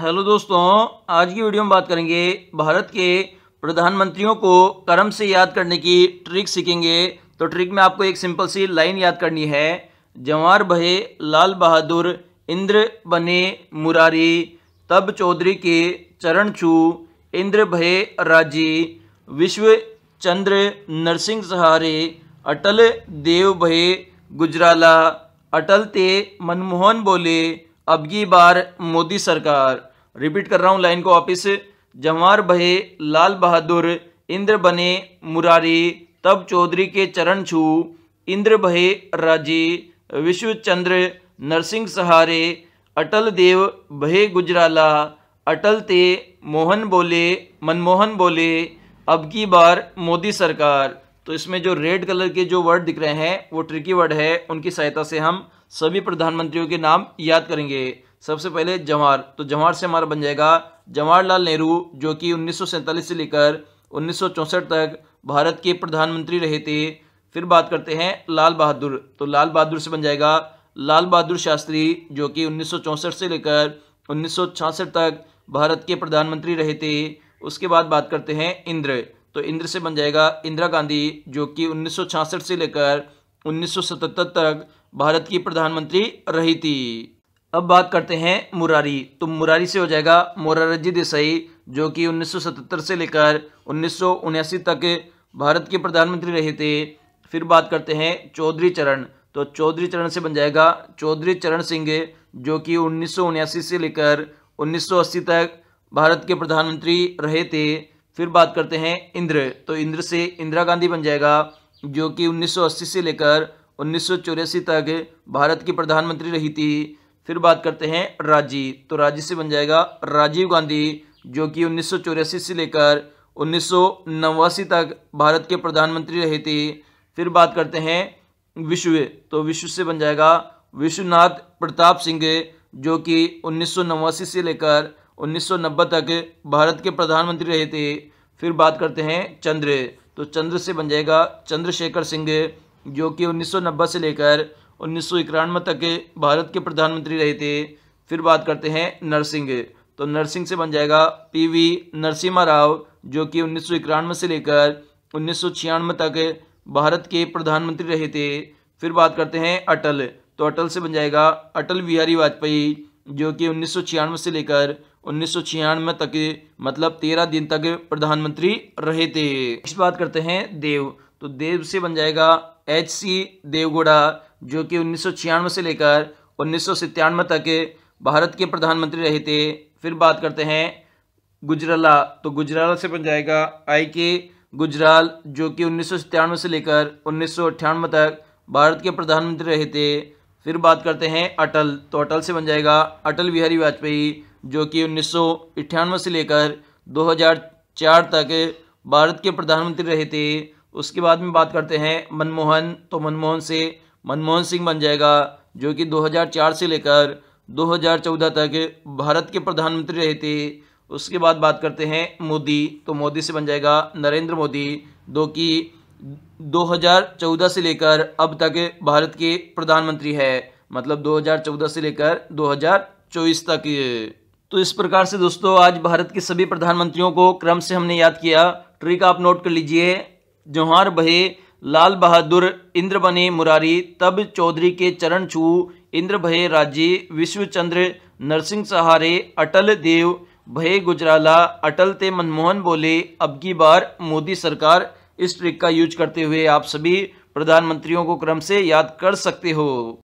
hello दोस्तों आज की वीडियो में बात करेंगे भारत के प्रधानमंत्रियों को कर्म से याद करने की ट्रिक सीखेंगे तो ट्रिक में आपको एक सिंपल सी लाइन याद करनी है जवार भये लाल बहादुर इंद्र बने मुरारी तब चौधरी के चरण छू इंद्र भये राजी विश्व चंद्र नरसिंह सहारे अटल देव भये गुजराला अटल ते मनमोहन बोले अब की बार मोदी सरकार रिपीट कर रहा हूँ लाइन को वापिस जवाहर भये लाल बहादुर इंद्र बने मुरारी तब चौधरी के चरण छू इंद्र भये राजे विश्वचंद्र नरसिंह सहारे अटल देव भये गुजराला अटल ते मोहन बोले मनमोहन बोले अब की बार मोदी सरकार तो इसमें जो रेड कलर के जो वर्ड दिख रहे हैं वो ट्रिकी वर्ड है उनकी सहायता से हम सभी प्रधानमंत्रियों के नाम याद करेंगे सबसे पहले जवाहर तो जवाहर से हमारा बन जाएगा जवाहरलाल नेहरू जो कि उन्नीस से लेकर उन्नीस तक भारत के प्रधानमंत्री रहे थे फिर बात करते हैं लाल बहादुर तो लाल बहादुर से बन जाएगा लाल बहादुर शास्त्री जो कि उन्नीस से लेकर उन्नीस तक भारत के प्रधानमंत्री रहे थे उसके बाद बात करते हैं इंद्र तो इंद्र से बन जाएगा इंदिरा गांधी जो कि उन्नीस से लेकर 1977 तक भारत की प्रधानमंत्री रही थी अब बात करते हैं मुरारी तो मुरारी से हो जाएगा मोरारजी देसाई जो कि 1977 से लेकर उन्नीस तक भारत के प्रधानमंत्री रहे थे फिर बात करते हैं चौधरी चरण तो चौधरी चरण से बन जाएगा चौधरी चरण सिंह जो कि उन्नीस से लेकर 1980 तक भारत के प्रधानमंत्री रहे थे फिर बात करते हैं इंद्र तो इंद्र से इंदिरा गांधी बन जाएगा जो कि 1980 से लेकर उन्नीस तक भारत की प्रधानमंत्री रही थी फिर बात करते हैं राजीव तो राजीव से बन जाएगा राजीव गांधी जो कि उन्नीस से लेकर उन्नीस तक भारत के प्रधानमंत्री रहे थे फिर बात करते हैं विश्व तो विश्व से बन जाएगा विश्वनाथ प्रताप सिंह जो कि उन्नीस से लेकर उन्नीस तक भारत के प्रधानमंत्री रहे थे फिर बात करते हैं चंद्र तो चंद्र से बन जाएगा चंद्रशेखर सिंह जो कि उन्नीस से लेकर उन्नीस तक भारत के प्रधानमंत्री रहे थे फिर बात करते हैं नरसिंह तो नरसिंह से बन जाएगा पीवी नरसिम्हा राव जो कि उन्नीस से लेकर उन्नीस तक भारत के प्रधानमंत्री रहे थे फिर बात करते हैं अटल तो अटल से बन जाएगा अटल बिहारी वाजपेयी जो कि उन्नीस से लेकर उन्नीस तक मतलब तेरह दिन तक प्रधानमंत्री रहे थे इस बात करते हैं देव तो देव से बन जाएगा एच सी देवगौड़ा जो कि उन्नीस से लेकर उन्नीस तक भारत के प्रधानमंत्री रहे थे फिर बात करते हैं गुजराला तो गुजराला से बन जाएगा आई के गुजराल जो कि उन्नीस से लेकर उन्नीस तक भारत के प्रधानमंत्री रहे थे फिर बात करते हैं अटल तो अटल से बन जाएगा अटल बिहारी वाजपेयी जो कि उन्नीस से लेकर 2004 तक भारत के प्रधानमंत्री रहे थे उसके बाद में बात करते हैं मनमोहन तो मनमोहन से मनमोहन सिंह बन जाएगा जो कि 2004 से लेकर 2014 तक भारत के प्रधानमंत्री रहे थे उसके बाद बात करते हैं मोदी तो मोदी से बन जाएगा नरेंद्र मोदी जो कि 2014 से लेकर अब तक भारत के प्रधानमंत्री है मतलब 2014 से लेकर 2024 तक तो इस प्रकार से दोस्तों आज भारत के सभी प्रधानमंत्रियों को क्रम से हमने याद किया ट्रिक आप नोट कर लीजिए जौहार बहे लाल बहादुर इंद्र बने मुरारी तब चौधरी के चरण छू इंद्र भय राजे विश्वचंद्र नरसिंह सहारे अटल देव भय गुजराला अटल ते मनमोहन बोले अब की बार मोदी सरकार इस ट्रिक का यूज करते हुए आप सभी प्रधानमंत्रियों को क्रम से याद कर सकते हो